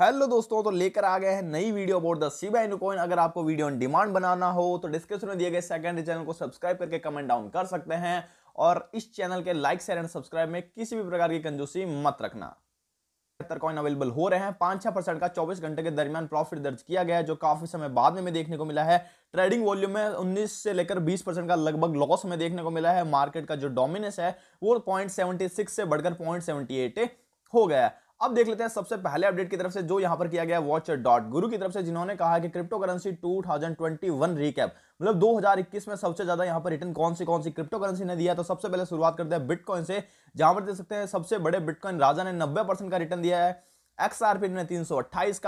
hello दोस्तों तो लेकर आ गए हैं नई video about the Shiba Inu coin अगर आपको वीडियो ऑन डिमांड बनाना हो तो डिस्क्रिप्शन में दिए गए सेकंड चैनल को सब्सक्राइब करके कमेंट डाउन कर सकते हैं और इस चैनल के लाइक शेयर एंड सब्सक्राइब में किसी भी प्रकार की कंजूसी मत रखना कॉइन अवेलेबल हो रहे हैं पांच छह परसेंट का चौबीस घंटे के दरमियान प्रॉफिट दर्ज किया गया है जो काफी समय बाद में, में देखने को मिला है ट्रेडिंग वॉल्यूम में 19 से लेकर 20 परसेंट का लगभग लॉस में देखने को मिला है मार्केट का जो डोमिनेंस है वो पॉइंट से बढ़कर पॉइंट हो गया है अब देख लेते हैं सबसे पहले अपडेट की तरफ से जो यहां पर किया गया वॉच डॉट गुरु की तरफ से जिन्होंने कहा कि क्रिप्टो करेंसी वन रीकैप मतलब 2021 में सबसे ज्यादा यहां पर रिटर्न कौन सी कौन सी क्रिप्टो करेंसी ने दिया तो सबसे पहले शुरुआत करते हैं बिटकॉइन से जहां पर देख सकते हैं सबसे बड़े बिटकॉइन राजा ने नब्बे का रिटर्न दिया है एक्सआरपी ने तीन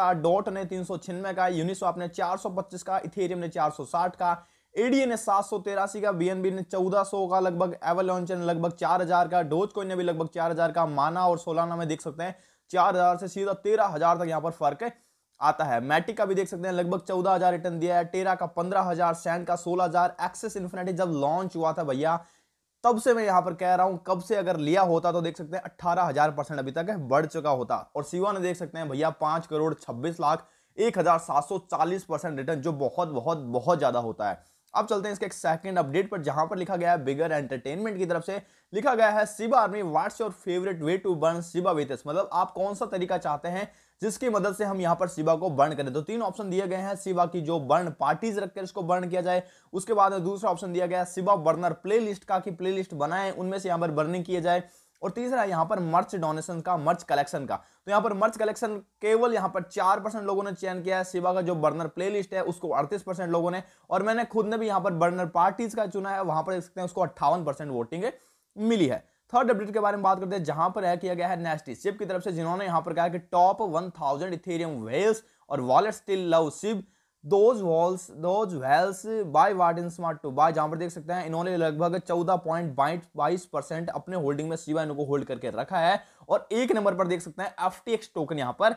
का डॉट ने तीन का यूनिस्वाप ने चार का इथेरियम ने चार का एडीए ने सात सौ तेरासी का बीएनबी ने चौदह सौ का लगभग एवलॉन्च ने लगभग चार हजार का डोज कोइन ने भी लगभग चार हजार का माना और सोलाना में देख सकते हैं चार हजार से सीधा तेरह हजार तक यहाँ पर फर्क है आता है मैटिक का भी देख सकते हैं लगभग चौदह हजार रिटर्न दिया है टेरा का पंद्रह हजार सैन का सोलह हजार एक्सेस इन्फिनेटी जब लॉन्च हुआ था भैया तब से मैं यहां पर कह रहा हूं कब से अगर लिया होता तो देख सकते हैं अट्ठारह हजार परसेंट अभी तक बढ़ चुका होता और सिवा ने देख सकते हैं भैया पांच करोड़ छब्बीस लाख एक हजार सात सौ चालीस परसेंट रिटर्न जो बहुत बहुत बहुत ज्यादा होता है अब चलते हैं इसके एक सेकंड अपडेट पर जहां पर लिखा गया है बिगर एंटरटेनमेंट की तरफ से लिखा गया है Shiba army what's your favourite way to burn Shiba with मतलब आप कौन सा तरीका चाहते हैं जिसकी मदद से हम यहाँ पर सिबा को बर्न करें तो तीन ऑप्शन दिए गए हैं सिबा की जो बर्न पार्टीज रखकर इसको बर्न किया जाए उसके बाद दूसरा ऑप्शन दिया गया है सिबा बर्नर प्लेलिस्ट का कि प्लेलिस्ट बनाएं उनमें से यहाँ पर बर्निंग किया जाए और तीसरा यहाँ पर मर्च डोनेशन का मर्च कलेक्शन का तो यहाँ पर मर्च कलेक्शन केवल यहाँ पर चार परसेंट लोगों ने चयन किया है सिवा का जो बर्नर प्लेलिस्ट है उसको अड़तीस परसेंट लोगों ने और मैंने खुद ने भी यहाँ पर बर्नर पार्टीज का चुना है वहां पर देख सकते हैं उसको अट्ठावन परसेंट वोटिंग मिली है थर्ड अपडेट के बारे में बात करते हैं जहां पर है किया गया है नेस्टी सिप की तरफ से जिन्होंने यहाँ पर कहा कि top one thousand Ethereum whales और wallet still love Shib those walls those whales buy warden smart to buy जहां पर देख सकते हैं इन्होंने लगभग चौदह पॉइंट बाईस परसेंट अपने होल्डिंग में सीवा को होल्ड करके रखा है और एक नंबर पर देख सकते हैं एफ टी एक्स टोकन यहां पर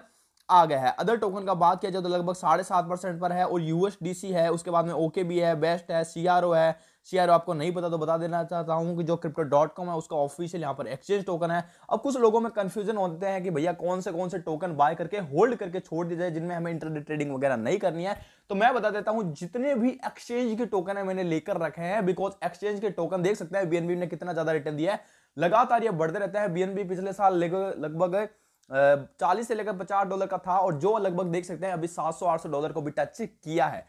आ गया है अदर टोकन का बात किया जाए तो लगभग साढ़े सात परसेंट पर है और यूएसडीसी है उसके बाद में ओके भी है बेस्ट है सीआरओ है सीआरओ आपको नहीं पता तो बता देना चाहता हूँ कि जो क्रिप्टो डॉट कॉम है उसका ऑफिशियल यहाँ पर एक्सचेंज टोकन है अब कुछ लोगों में कन्फ्यूजन होते हैं कि भैया कौन से कौन से टोकन बाय करके होल्ड करके छोड़ दिया जाए जिनमें हमें इंटरनेट ट्रेडिंग वगैरह नहीं करनी है तो मैं बता देता हूँ जितने भी एक्सचेंज के टोकन है मैंने लेकर रखे हैं बिकॉज एक्सचेंज के टोकन देख सकते हैं बीएनबी ने कितना ज्यादा रिटर्न दिया है लगातार ये बढ़ते रहता है बीएनबी पिछले साल लगभग चालीस से लेकर पचास डॉलर का था और जो लगभग देख सकते हैं अभी सात सौ आठ सौ डॉलर को भी टच किया है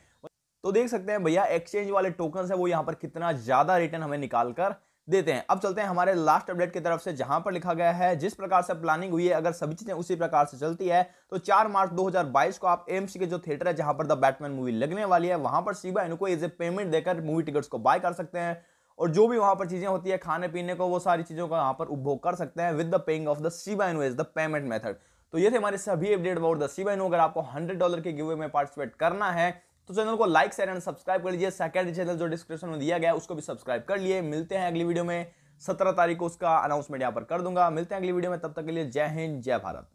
तो देख सकते हैं भैया एक्सचेंज वाले टोकन है वो यहाँ पर कितना ज़्यादा रिटर्न हमें निकाल कर देते हैं अब चलते हैं हमारे लास्ट अपडेट की तरफ से जहां पर लिखा गया है जिस प्रकार से प्लानिंग हुई है अगर सभी चीजें उसी प्रकार से चलती है तो 4 मार्च 2022 को आप एम्स के जो थिएटर है जहां पर द बैटमैन मूवी लगने वाली है वहां पर सीबा इनको एज ए पेमेंट देकर मूवी टिकट्स को बाय कर सकते हैं और जो भी वहां पर चीज़ें होती है खाने पीने को वो सारी चीज़ों का वहाँ पर उपभोग कर सकते हैं with the paying of the Shiba Inu is the payment method तो ये थे हमारे सभी update about the Shiba Inu अगर आपको हंड्रेड डॉलर के गिवे में पार्टिसिपेट करना है तो चैनल को लाइक शेयर एंड सब्सक्राइब कर लीजिए सेकंड चैनल जो डिस्क्रिप्शन में दिया गया उसको भी सब्सक्राइब कर लिए मिलते हैं अगली वीडियो में सत्रह तारीख को उसका अनाउंसमेंट यहाँ पर कर दूंगा मिलते हैं अगली वीडियो में तब तक के लिए जय हिंद जय भारत